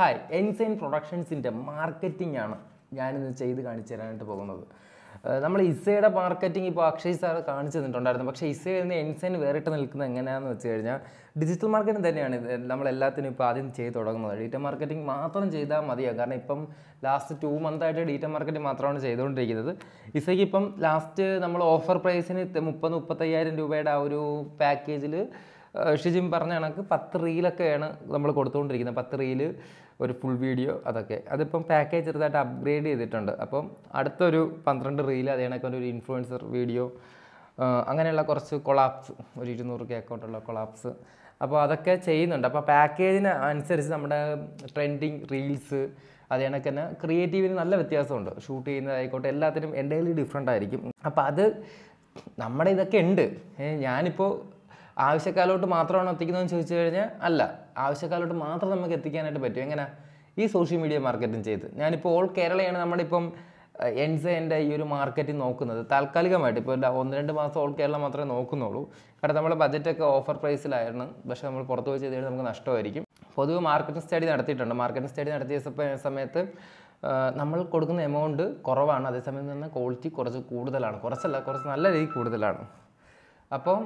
hi ensign പ്രൊഡക്ഷൻസിൻ്റെ marketing ആണ് ഞാനിന്ന് ചെയ്ത് കാണിച്ചു തരാനായിട്ട് പോകുന്നത് നമ്മൾ ഇസയുടെ മാർക്കറ്റിംഗ് ഇപ്പോൾ അക്ഷയ് സാർ കാണിച്ചു തന്നിട്ടുണ്ടായിരുന്നു പക്ഷേ ഇസയിൽ നിന്ന് എൻസൈൻ വേറിട്ട് നിൽക്കുന്നത് എങ്ങനെയാണെന്ന് വെച്ച് കഴിഞ്ഞാൽ ഡിജിറ്റൽ മാർക്കറ്റിംഗ് തന്നെയാണ് ഇത് നമ്മൾ എല്ലാത്തിനും ഇപ്പോൾ ആദ്യം ചെയ്ത് തുടങ്ങുന്നത് ഡീറ്റ മാർക്കറ്റിംഗ് മാത്രം ചെയ്താൽ മതിയാണ് കാരണം ഇപ്പം ലാസ്റ്റ് ടു മന്തായിട്ട് ഡീറ്റ മാർക്കറ്റിംഗ് മാത്രമാണ് ചെയ്തുകൊണ്ടിരിക്കുന്നത് ഇസയ്ക്ക് ഇപ്പം ലാസ്റ്റ് നമ്മൾ ഓഫർ പ്രൈസിന് മുപ്പത് മുപ്പത്തയ്യായിരം രൂപയുടെ ആ ഒരു പാക്കേജിൽ ഷിജിം പറഞ്ഞ കണക്ക് പത്ത് റീലൊക്കെയാണ് നമ്മൾ കൊടുത്തുകൊണ്ടിരിക്കുന്നത് പത്ത് റീൽ ഒരു ഫുൾ വീഡിയോ അതൊക്കെ അതിപ്പം പാക്കേജ് ചെറുതായിട്ട് അപ്ഗ്രേഡ് ചെയ്തിട്ടുണ്ട് അപ്പം അടുത്തൊരു പന്ത്രണ്ട് റീൽ അതേ ഒരു ഇൻഫ്ലുവൻസർ വീഡിയോ അങ്ങനെയുള്ള കുറച്ച് കൊളാപ്സ് ഒരു ഇരുന്നൂറ് കെ അക്കൗണ്ടുള്ള കൊളാപ്സ് അപ്പോൾ അതൊക്കെ ചെയ്യുന്നുണ്ട് അപ്പോൾ പാക്കേജിന് അനുസരിച്ച് നമ്മുടെ ട്രെൻഡിങ് റീൽസ് അത് കണക്ക് തന്നെ ക്രിയേറ്റീവിന് നല്ല വ്യത്യാസമുണ്ട് ഷൂട്ട് ചെയ്യുന്നതായിക്കോട്ടെ എല്ലാത്തിനും എൻ്റെ ഡിഫറെൻ്റ് ആയിരിക്കും അപ്പോൾ അത് നമ്മുടെ ഇതൊക്കെ ഉണ്ട് ഞാനിപ്പോൾ ആവശ്യക്കാലോട്ട് മാത്രമാണോ എത്തിക്കുന്നതെന്ന് ചോദിച്ചു കഴിഞ്ഞാൽ അല്ല ആവശ്യക്കാലോട്ട് മാത്രം നമുക്ക് എത്തിക്കാനായിട്ട് പറ്റും എങ്ങനെ ഈ സോഷ്യൽ മീഡിയ മാർക്കറ്റിംഗ് ചെയ്ത് ഞാനിപ്പോൾ ഓൾ കേരളയാണ് നമ്മുടെ ഇപ്പം എൻസ് ഈ ഒരു മാർക്കറ്റ് നോക്കുന്നത് താൽക്കാലികമായിട്ട് ഇപ്പോൾ ഒന്ന് രണ്ട് മാസം ഓൾ കേരള മാത്രമേ നോക്കുന്നുള്ളൂ കാരണം നമ്മുടെ ബജറ്റൊക്കെ ഓഫർ പ്രൈസിലായിരുന്നു പക്ഷേ നമ്മൾ പുറത്ത് പോയി ചെയ്ത് കഴിഞ്ഞാൽ നമുക്ക് നഷ്ടമായിരിക്കും പൊതുവെ മാർക്കറ്റിംഗ് സ്റ്റഡി നടത്തിയിട്ടുണ്ട് മാർക്കറ്റിംഗ് സ്റ്റഡി നടത്തിയ സമയത്ത് നമ്മൾ കൊടുക്കുന്ന എമൗണ്ട് കുറവാണ് അതേസമയം തന്നെ ക്വാളിറ്റി കുറച്ച് കൂടുതലാണ് കുറച്ചല്ല കുറച്ച് നല്ല രീതിയിൽ കൂടുതലാണ് അപ്പോൾ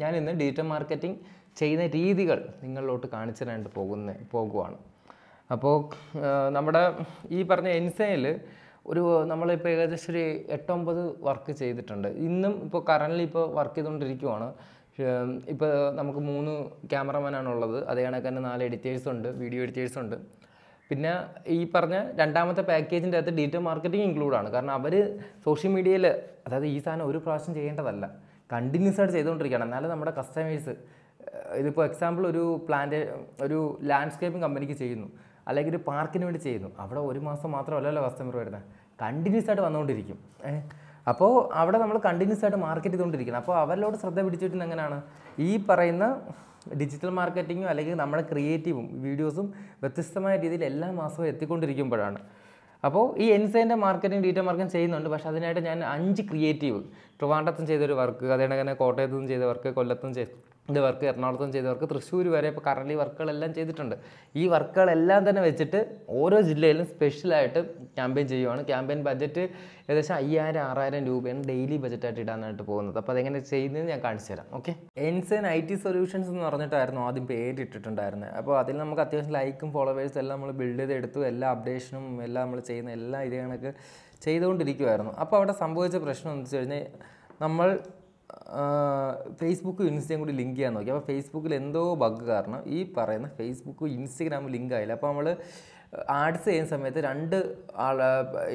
ഞാൻ ഇന്ന് ഡിജിറ്റൽ മാർക്കറ്റിംഗ് ചെയ്യുന്ന രീതികൾ നിങ്ങളിലോട്ട് കാണിച്ചു തരാനായിട്ട് പോകുന്ന പോകുവാണ് അപ്പോൾ നമ്മുടെ ഈ പറഞ്ഞ എൻസയിൽ ഒരു നമ്മളിപ്പോൾ ഏകദേശം ഒരു എട്ടൊമ്പത് വർക്ക് ചെയ്തിട്ടുണ്ട് ഇന്നും ഇപ്പോൾ കറൻ്റ് ഇപ്പോൾ വർക്ക് ചെയ്തുകൊണ്ടിരിക്കുവാണ് ഇപ്പോൾ നമുക്ക് മൂന്ന് ഉള്ളത് അതേ കണക്ക് തന്നെ നാല് എഡിറ്റേഴ്സ് ഉണ്ട് വീഡിയോ എഡിറ്റേഴ്സ് ഉണ്ട് പിന്നെ ഈ പറഞ്ഞ രണ്ടാമത്തെ പാക്കേജിൻ്റെ അകത്ത് ഡിജിറ്റൽ മാർക്കറ്റിംഗ് ഇൻക്ലൂഡാണ് കാരണം അവർ സോഷ്യൽ മീഡിയയിൽ അതായത് ഈ സാധനം ഒരു പ്രാവശ്യം ചെയ്യേണ്ടതല്ല കണ്ടിന്യൂസ് ആയിട്ട് ചെയ്തുകൊണ്ടിരിക്കണം എന്നാലും നമ്മുടെ കസ്റ്റമേഴ്സ് ഇതിപ്പോൾ എക്സാമ്പിൾ ഒരു പ്ലാന്റ് ഒരു ലാൻഡ്സ്കേപ്പിംഗ് കമ്പനിക്ക് ചെയ്യുന്നു അല്ലെങ്കിൽ ഒരു പാർക്കിന് വേണ്ടി ചെയ്യുന്നു അവിടെ ഒരു മാസം മാത്രമല്ലല്ലോ കസ്റ്റമർ വരുന്നത് കണ്ടിന്യൂസ് ആയിട്ട് വന്നുകൊണ്ടിരിക്കും അപ്പോൾ അവിടെ നമ്മൾ കണ്ടിന്യൂസ് ആയിട്ട് മാർക്കറ്റ് ചെയ്തുകൊണ്ടിരിക്കണം അപ്പോൾ അവരിലോട് ശ്രദ്ധ പിടിച്ചിട്ട് എങ്ങനെയാണ് ഈ പറയുന്ന ഡിജിറ്റൽ മാർക്കറ്റിങ്ങും അല്ലെങ്കിൽ നമ്മുടെ ക്രിയേറ്റീവും വീഡിയോസും വ്യത്യസ്തമായ രീതിയിൽ എല്ലാ മാസവും എത്തിക്കൊണ്ടിരിക്കുമ്പോഴാണ് അപ്പോൾ ഈ എൻസൈൻ്റെ മാർക്കറ്റിംഗ് ഡീറ്റ മാർക്കറ്റിംഗ് ചെയ്യുന്നുണ്ട് പക്ഷേ അതിനായിട്ട് ഞാൻ അഞ്ച് ക്രിയേറ്റീവ് ട്രിവാൻഡ്രത്തും ചെയ്തൊരു വർക്ക് അതേണങ്ങനെ കോട്ടയത്തും ചെയ്ത വർക്ക് കൊല്ലത്തും ചെയ്ത ഇത് വർക്ക് എറണാകുളത്തും ചെയ്ത വർക്ക് തൃശ്ശൂർ വരെ ഇപ്പോൾ കറൻലി വർക്കുകളെല്ലാം ചെയ്തിട്ടുണ്ട് ഈ വർക്കുകളെല്ലാം തന്നെ വെച്ചിട്ട് ഓരോ ജില്ലയിലും സ്പെഷ്യലായിട്ട് ക്യാമ്പയിൻ ചെയ്യുവാണ് ക്യാമ്പയിൻ ബജറ്റ് ഏകദേശം അയ്യായിരം ആറായിരം രൂപയാണ് ഡെയിലി ബജറ്റായിട്ട് ഇടാനായിട്ട് പോകുന്നത് അപ്പോൾ അതെങ്ങനെ ചെയ്യുന്നതെന്ന് ഞാൻ കാണിച്ചു തരാം okay Ensign I T solutions എന്ന് പറഞ്ഞിട്ടായിരുന്നു ആദ്യം പേരിട്ടിട്ടുണ്ടായിരുന്നത് അപ്പോൾ അതിൽ നമുക്ക് അത്യാവശ്യം ലൈക്കും ഫോളോവേഴ്സും എല്ലാം നമ്മൾ ബിൽഡ് ചെയ്തെടുത്തു എല്ലാ അപ്ഡേഷനും എല്ലാം നമ്മൾ ചെയ്യുന്ന എല്ലാ ഇതേ ചെയ്തുകൊണ്ടിരിക്കുമായിരുന്നു അപ്പോൾ അവിടെ സംഭവിച്ച പ്രശ്നം എന്ന് വെച്ച് കഴിഞ്ഞാൽ നമ്മൾ ഫേസ്ബുക്കും ഇൻസ്റ്റയും കൂടി ലിങ്ക് ചെയ്യാൻ നോക്കി അപ്പോൾ ഫേസ്ബുക്കിൽ എന്തോ ബഗ് കാരണം ഈ പറയുന്ന ഫേസ്ബുക്കും ഇൻസ്റ്റഗ്രാമും ലിങ്ക് ആയില്ല അപ്പോൾ നമ്മൾ ആഡ്സ് ചെയ്യുന്ന സമയത്ത് രണ്ട് ആൾ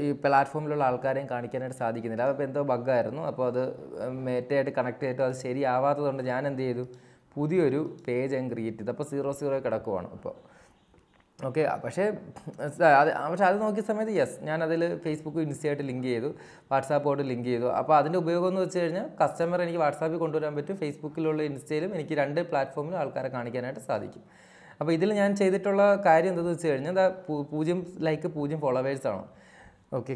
ഈ പ്ലാറ്റ്ഫോമിലുള്ള ആൾക്കാരെയും കാണിക്കാനായിട്ട് സാധിക്കുന്നില്ല അപ്പോൾ എന്തോ ബഗ്ഗായിരുന്നു അപ്പോൾ അത് മേറ്റയായിട്ട് കണക്ട് ചെയ്തിട്ട് അത് ശരിയാവാത്തതുകൊണ്ട് ഞാൻ എന്ത് ചെയ്തു പുതിയൊരു പേജ് ഞാൻ ക്രിയേറ്റ് ചെയ്തു അപ്പോൾ സീറോ സീറോ കിടക്കുവാണ് ഇപ്പോൾ ഓക്കെ പക്ഷേ പക്ഷേ അത് നോക്കിയ സമയത്ത് യെസ് ഞാനതിൽ ഫേസ്ബുക്ക് ഇൻസ്റ്റയായിട്ട് ലിങ്ക് ചെയ്തു വാട്സാപ്പോട്ട് ലിങ്ക് ചെയ്തു അപ്പോൾ അതിൻ്റെ ഉപയോഗം എന്ന് വെച്ച് കഴിഞ്ഞാൽ കസ്റ്റമർ എനിക്ക് വാട്സാപ്പിൽ കൊണ്ടുവരാൻ പറ്റും ഫേസ്ബുക്കിലുള്ള ഇൻസ്റ്റയിലും എനിക്ക് രണ്ട് പ്ലാറ്റ്ഫോമിലും ആൾക്കാരെ കാണിക്കാനായിട്ട് സാധിക്കും അപ്പോൾ ഇതിൽ ഞാൻ ചെയ്തിട്ടുള്ള കാര്യം എന്താണെന്ന് വെച്ച് കഴിഞ്ഞാൽ പൂജ്യം ലൈക്ക് പൂജ്യം ഫോളോവേഴ്സാണ് ഓക്കെ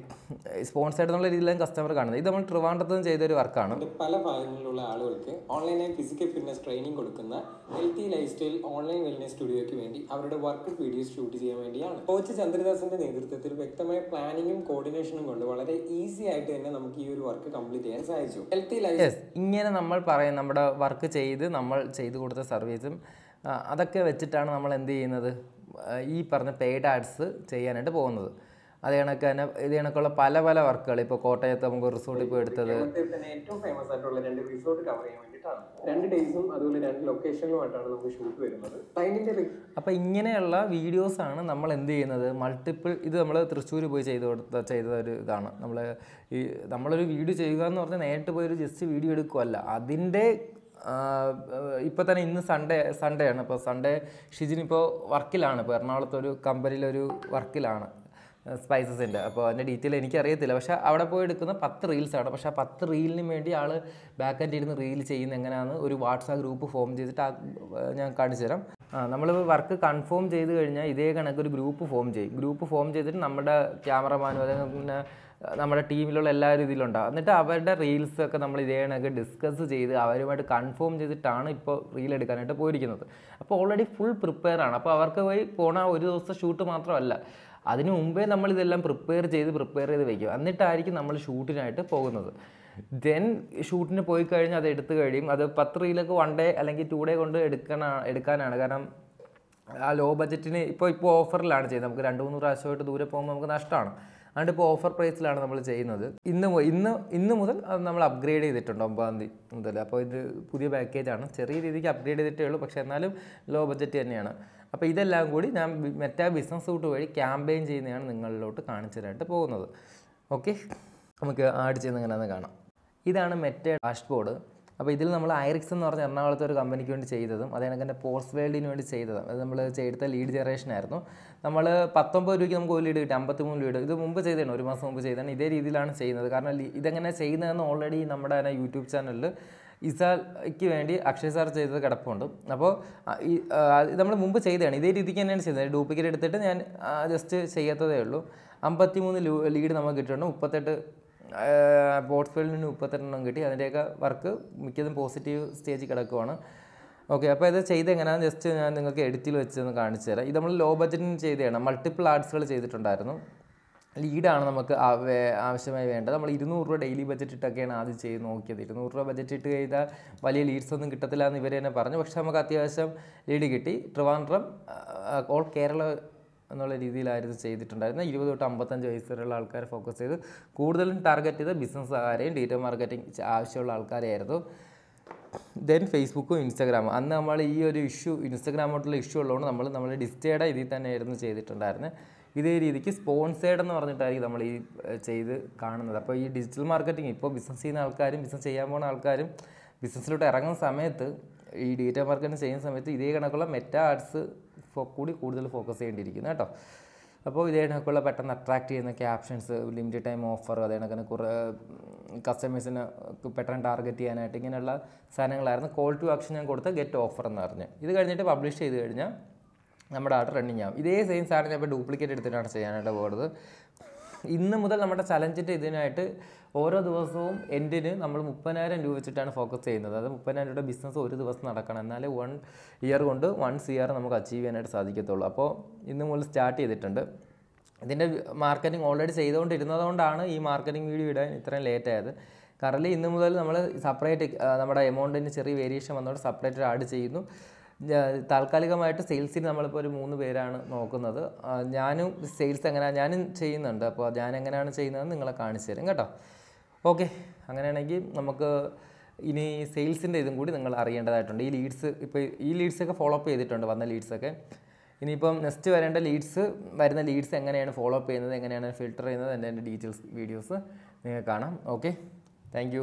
സ്പോൺസേഡ് എന്നുള്ള രീതിയിലാണ് കസ്റ്റമർ കാണുന്നത് ഇത് നമ്മൾ ട്രിവാൻഡ്രത്ത് ചെയ്ത ഒരു വർക്കാണ് പല ഭാഗങ്ങളിലുള്ള ആളുകൾക്ക് ഓൺലൈനായി ഫിസിക്കൽ ഫിറ്റ്നസ് ട്രെയിനിങ് കൊടുക്കുന്ന healthy life style online wellness സ്റ്റുഡിയോയ്ക്ക് വേണ്ടി അവരുടെ വർക്ക് വീഡിയോസ് ഷൂട്ട് ചെയ്യാൻ വേണ്ടിയാണ് കോച്ച് ചന്ദ്രദാസിന്റെ നേതൃത്വത്തിൽ വ്യക്തമായ പ്ലാനിങ്ങും കോർഡിനേഷനും കൊണ്ട് വളരെ ഈസി ആയിട്ട് തന്നെ നമുക്ക് ഈ ഒരു വർക്ക് കംപ്ലീറ്റ് ചെയ്യാൻ സാധിച്ചു ഹെൽത്തി ലൈഫ് ഇങ്ങനെ നമ്മൾ പറയും നമ്മുടെ വർക്ക് ചെയ്ത് നമ്മൾ ചെയ്തു കൊടുത്ത സർവീസും അതൊക്കെ വെച്ചിട്ടാണ് നമ്മൾ എന്ത് ചെയ്യുന്നത് ഈ പറഞ്ഞ പെയ്ഡ് ആഡ്സ് ചെയ്യാനായിട്ട് പോകുന്നത് അത് കണക്ക് തന്നെ ഇത് കണക്കുള്ള പല പല വർക്കുകൾ ഇപ്പോൾ കോട്ടയത്ത് നമുക്ക് റിസോർട്ടിൽ പോയി എടുത്തത് ഏറ്റവും ഫേമസ് ആയിട്ടുള്ള രണ്ട് റിസോർട്ട് കവർ ചെയ്യാൻ വേണ്ടിയിട്ടാണ് രണ്ട് ഡേയ്സും അതുപോലെ രണ്ട് ലൊക്കേഷനിലുമായിട്ടാണ് നമുക്ക് ഷൂട്ട് വരുന്നത് അപ്പോൾ ഇങ്ങനെയുള്ള വീഡിയോസ് ആണ് നമ്മൾ എന്ത് ചെയ്യുന്നത് മൾട്ടിപ്പിൾ ഇത് നമ്മൾ തൃശ്ശൂർ പോയി ചെയ്ത് കൊടുത്ത ചെയ്ത ഒരു ഇതാണ് നമ്മൾ ഈ നമ്മളൊരു വീഡിയോ ചെയ്യുക എന്ന് പറഞ്ഞാൽ നേരിട്ട് പോയി ഒരു ജസ്റ്റ് വീഡിയോ എടുക്കുകയല്ല അതിൻ്റെ ഇപ്പോൾ തന്നെ ഇന്ന് സൺഡേ സൺഡേ ആണ് ഇപ്പോൾ സൺഡേ ഷിജിൻ ഇപ്പോൾ വർക്കിലാണ് ഇപ്പോൾ എറണാകുളത്തൊരു കമ്പനിയിലൊരു വർക്കിലാണ് സ്പൈസസ് ഉണ്ട് അപ്പോൾ അതിൻ്റെ ഡീറ്റെയിൽ അറിയത്തില്ല പക്ഷെ അവിടെ പോയി എടുക്കുന്ന പത്ത് റീൽസാണ് പക്ഷേ ആ പത്ത് റീലിന് വേണ്ടി ആൾ ബാക്ക് ആൻഡ് ഇരുന്ന് റീൽ ചെയ്യുന്ന എങ്ങനെയാണ് ഒരു വാട്സാപ്പ് ഗ്രൂപ്പ് ഫോം ചെയ്തിട്ട് ഞാൻ കാണിച്ചു തരാം നമ്മൾ വർക്ക് കൺഫേം ചെയ്ത് കഴിഞ്ഞാൽ ഇതേ കണക്ക് ഒരു ഗ്രൂപ്പ് ഫോം ചെയ്യും ഗ്രൂപ്പ് ഫോം ചെയ്തിട്ട് നമ്മുടെ ക്യാമറമാനും അതായത് പിന്നെ നമ്മുടെ ടീമിലുള്ള എല്ലാ രീതിയിലുണ്ടാകും എന്നിട്ട് അവരുടെ റീൽസൊക്കെ ഒക്കെ നമ്മൾ ഇതേ കണക്ക് ഡിസ്കസ് ചെയ്ത് അവരുമായിട്ട് കൺഫേം ചെയ്തിട്ടാണ് ഇപ്പോൾ റീൽ എടുക്കാനായിട്ട് പോയിരിക്കുന്നത് അപ്പോൾ ഓൾറെഡി ഫുൾ പ്രിപ്പയർ ആണ് അപ്പോൾ അവർക്ക് പോയി പോണ ഒരു ദിവസം ഷൂട്ട് മാത്രമല്ല അതിനു മുമ്പേ നമ്മൾ ഇതെല്ലാം പ്രിപ്പയർ ചെയ്ത് പ്രിപ്പയർ ചെയ്ത് വയ്ക്കും എന്നിട്ടായിരിക്കും നമ്മൾ ഷൂട്ടിനായിട്ട് പോകുന്നത് ദെൻ ഷൂട്ടിന് പോയി കഴിഞ്ഞാൽ അത് എടുത്തു കഴിയും അത് പത്ത് റീലൊക്കെ വൺ ഡേ അല്ലെങ്കിൽ ടു ഡേ കൊണ്ട് എടുക്കണ എടുക്കാനാണ് കാരണം ആ ലോ ബജറ്റിന് ഇപ്പോൾ ഇപ്പോൾ ഓഫറിലാണ് ചെയ്യുന്നത് നമുക്ക് രണ്ട് മൂന്ന് പ്രാവശ്യമായിട്ട് ദൂരെ പോകുമ്പോൾ നമുക്ക് നഷ്ടമാണ് അതുകൊണ്ട് ഇപ്പോൾ ഓഫർ പ്രൈസിലാണ് നമ്മൾ ചെയ്യുന്നത് ഇന്ന് ഇന്ന് ഇന്ന് മുതൽ നമ്മൾ അപ്ഗ്രേഡ് ചെയ്തിട്ടുണ്ട് ഒമ്പതാം തീയതി മുതൽ അപ്പോൾ ഇത് പുതിയ പാക്കേജാണ് ചെറിയ രീതിക്ക് അപ്ഗ്രേഡ് ചെയ്തിട്ടേ ഉള്ളൂ പക്ഷേ എന്നാലും ലോ ബഡ്ജറ്റ് തന്നെയാണ് അപ്പോൾ ഇതെല്ലാം കൂടി ഞാൻ മെറ്റാ ബിസിനസ് സൂട്ട് വഴി ക്യാമ്പയിൻ ചെയ്യുന്നതാണ് നിങ്ങളിലോട്ട് കാണിച്ചതായിട്ട് പോകുന്നത് ഓക്കെ നമുക്ക് ആഡ് ചെയ്യുന്ന എങ്ങനെയാണെന്ന് കാണാം ഇതാണ് മെറ്റ ഡാഷ്ബോർഡ് അപ്പോൾ ഇതിൽ നമ്മൾ ഐറിക്സ് എന്ന് പറഞ്ഞ എറണാകുളത്തെ ഒരു കമ്പനിക്ക് വേണ്ടി ചെയ്തതും അതേ കണക്ക് തന്നെ പോസ്റ്റ് വേൾഡിന് വേണ്ടി ചെയ്തതും അത് നമ്മൾ ചെയ്ത ലീഡ് ജനറേഷൻ ആയിരുന്നു നമ്മൾ പത്തൊമ്പത് രൂപയ്ക്ക് നമുക്ക് ഒരു ലീഡ് കിട്ടി മൂന്ന് ലീഡ് ഇത് മുമ്പ് ചെയ്തതാണ് ഒരു മാസം മുമ്പ് ചെയ്തതാണ് ഇതേ രീതിയിലാണ് ചെയ്യുന്നത് കാരണം ഇതെങ്ങനെ ചെയ്യുന്നതെന്ന് ഓൾറെഡി നമ്മുടെ യൂട്യൂബ് ചാനലിൽ ഇസാക്ക് വേണ്ടി അക്ഷയ് സാർ ചെയ്തത് കിടപ്പുണ്ട് അപ്പോൾ ഈ നമ്മൾ മുമ്പ് ചെയ്തതാണ് ഇതേ രീതിക്ക് തന്നെയാണ് ചെയ്തത് ഡ്യൂപ്ലിക്കേറ്റ് എടുത്തിട്ട് ഞാൻ ജസ്റ്റ് ചെയ്യാത്തതേ ഉള്ളൂ അമ്പത്തി മൂന്ന് ലീഡ് നമുക്ക് കിട്ടിയിട്ടുണ്ട് മുപ്പത്തെട്ട് പോർട്ട്ഫോളിയോയിൽ നിന്ന് മുപ്പത്തെട്ടെണ്ണം കിട്ടി അതിൻ്റെയൊക്കെ വർക്ക് മിക്കതും പോസിറ്റീവ് സ്റ്റേജിൽ കിടക്കുവാണ് ഓക്കെ അപ്പോൾ ഇത് ചെയ്ത് എങ്ങനെയാണ് ജസ്റ്റ് ഞാൻ നിങ്ങൾക്ക് എഡിറ്റിൽ വെച്ചൊന്ന് കാണിച്ചു തരാം ഇത് നമ്മൾ ലോ ബജറ്റിന് ചെയ്തതാണ് മൾട്ടിപ്പിൾ ആർട്സുകൾ ചെയ്തിട്ടുണ്ടായിരുന്നു ലീഡാണ് നമുക്ക് ആവശ്യമായി വേണ്ടത് നമ്മൾ ഇരുന്നൂറ് രൂപ ഡെയിലി ബജറ്റ് ഇട്ടൊക്കെയാണ് ആദ്യം ചെയ്ത് നോക്കിയത് ഇരുന്നൂറ് രൂപ ബജറ്റ് ഇട്ട് കഴിഞ്ഞാൽ വലിയ ലീഡ്സ് ഒന്നും കിട്ടത്തില്ല എന്ന് ഇവർ തന്നെ പറഞ്ഞു പക്ഷേ നമുക്ക് അത്യാവശ്യം ലീഡ് കിട്ടി ട്രിവാൻഡ്രം ഓൾ കേരള എന്നുള്ള രീതിയിലായിരുന്നു ചെയ്തിട്ടുണ്ടായിരുന്നത് ഇരുപത് തൊട്ട് അമ്പത്തഞ്ച് വയസ്സ് വരെയുള്ള ആൾക്കാരെ ഫോക്കസ് ചെയ്ത് കൂടുതലും ടാർഗറ്റ് ചെയ്ത് ബിസിനസ്സുകാരെയും ഡിജിറ്റൽ മാർക്കറ്റിംഗ് ആവശ്യമുള്ള ആൾക്കാരെയായിരുന്നു ദെൻ ഫേസ്ബുക്കും ഇൻസ്റ്റാഗ്രാമും അന്ന് നമ്മൾ ഈ ഒരു ഇഷ്യൂ ഇൻസ്റ്റാഗ്രാമോട്ടുള്ള ഇഷ്യൂ ഉള്ളതുകൊണ്ട് നമ്മൾ നമ്മൾ ഡിസ്റ്റേഡ് ഇതിൽ തന്നെയായിരുന്നു ചെയ്തിട്ടുണ്ടായിരുന്നത് ഇതേ രീതിക്ക് സ്പോൺസേഡ് എന്ന് പറഞ്ഞിട്ടായിരിക്കും നമ്മൾ ഈ ചെയ്ത് കാണുന്നത് അപ്പോൾ ഈ ഡിജിറ്റൽ മാർക്കറ്റിംഗ് ഇപ്പോൾ ബിസിനസ് ചെയ്യുന്ന ആൾക്കാരും ബിസിനസ് ചെയ്യാൻ പോകുന്ന ആൾക്കാരും ബിസിനസ്സിലോട്ട് ഇറങ്ങുന്ന സമയത്ത് ഈ ഡേറ്റ മാർക്കറ്റിംഗ് ചെയ്യുന്ന സമയത്ത് ഇതേ കണക്കുള്ള മെറ്റ ആർട്സ് കൂടി കൂടുതൽ ഫോക്കസ് ചെയ്യേണ്ടിയിരിക്കുന്നു കേട്ടോ അപ്പോൾ ഇതേ കണക്കുള്ള പെട്ടെന്ന് അട്രാക്ട് ചെയ്യുന്ന ക്യാപ്ഷൻസ് ലിമിറ്റഡ് ടൈം ഓഫർ അതേ കണക്കിന് കുറേ കസ്റ്റമേഴ്സിന് പെട്ടെന്ന് ടാർഗറ്റ് ചെയ്യാനായിട്ട് ഇങ്ങനെയുള്ള സാധനങ്ങളായിരുന്നു കോൾ ടു ആക്ഷൻ ഞാൻ കൊടുത്ത ഗെറ്റ് ഓഫർ എന്ന് പറഞ്ഞു ഇത് കഴിഞ്ഞിട്ട് പബ്ലിഷ് ചെയ്ത് കഴിഞ്ഞാൽ നമ്മുടെ ആർട്ട് റണ്ണിങ് ആവും ഇതേ സെയിം സാധനം ഞാൻ ഇപ്പോൾ ഡ്യൂപ്ലിക്കേറ്റ് എടുത്തിട്ടാണ് ചെയ്യാനായിട്ട് പോകുന്നത് ഇന്ന് മുതൽ നമ്മുടെ ചലഞ്ചിൻ്റെ ഇതിനായിട്ട് ഓരോ ദിവസവും എൻഡിന് നമ്മൾ മുപ്പതിനായിരം രൂപ വെച്ചിട്ടാണ് ഫോക്കസ് ചെയ്യുന്നത് അതായത് മുപ്പതിനായിരം രൂപയുടെ ബിസിനസ് ഒരു ദിവസം നടക്കണം എന്നാലേ വൺ ഇയർ കൊണ്ട് വൺ സി ആർ നമുക്ക് അച്ചീവ് ചെയ്യാനായിട്ട് സാധിക്കത്തുള്ളൂ അപ്പോൾ ഇന്ന് മുതൽ സ്റ്റാർട്ട് ചെയ്തിട്ടുണ്ട് ഇതിൻ്റെ മാർക്കറ്റിംഗ് ഓൾറെഡി ചെയ്തുകൊണ്ടിരുന്നതുകൊണ്ടാണ് ഈ മാർക്കറ്റിംഗ് വീഡിയോ ഇടാൻ ഇത്രയും ലേറ്റ് ആയത് കറലി ഇന്ന് മുതൽ നമ്മൾ സെപ്പറേറ്റ് നമ്മുടെ എമൗണ്ടിന് ചെറിയ വേരിയേഷൻ വന്നുകൊണ്ട് സെപ്പറേറ്റ് ആഡ് ചെയ്യുന്നു താൽക്കാലികമായിട്ട് സെയിൽസിന് നമ്മളിപ്പോൾ ഒരു മൂന്ന് പേരാണ് നോക്കുന്നത് ഞാനും സെയിൽസ് എങ്ങനെയാണ് ഞാനും ചെയ്യുന്നുണ്ട് അപ്പോൾ ഞാൻ എങ്ങനെയാണ് ചെയ്യുന്നതെന്ന് നിങ്ങളെ കാണിച്ചു തരും കേട്ടോ ഓക്കെ അങ്ങനെയാണെങ്കിൽ നമുക്ക് ഇനി സെയിൽസിൻ്റെ ഇതും കൂടി നിങ്ങൾ അറിയേണ്ടതായിട്ടുണ്ട് ഈ ലീഡ്സ് ഇപ്പോൾ ഈ ലീഡ്സൊക്കെ ഫോളോ അപ്പ് ചെയ്തിട്ടുണ്ട് വന്ന ലീഡ്സൊക്കെ ഇനിയിപ്പം നെക്സ്റ്റ് വരേണ്ട ലീഡ്സ് വരുന്ന ലീഡ്സ് എങ്ങനെയാണ് ഫോളോ അപ്പ് ചെയ്യുന്നത് എങ്ങനെയാണ് ഫിൽട്ടർ ചെയ്യുന്നത് എൻ്റെ എൻ്റെ ഡീറ്റെയിൽസ് വീഡിയോസ് നിങ്ങൾക്ക് കാണാം ഓക്കെ താങ്ക്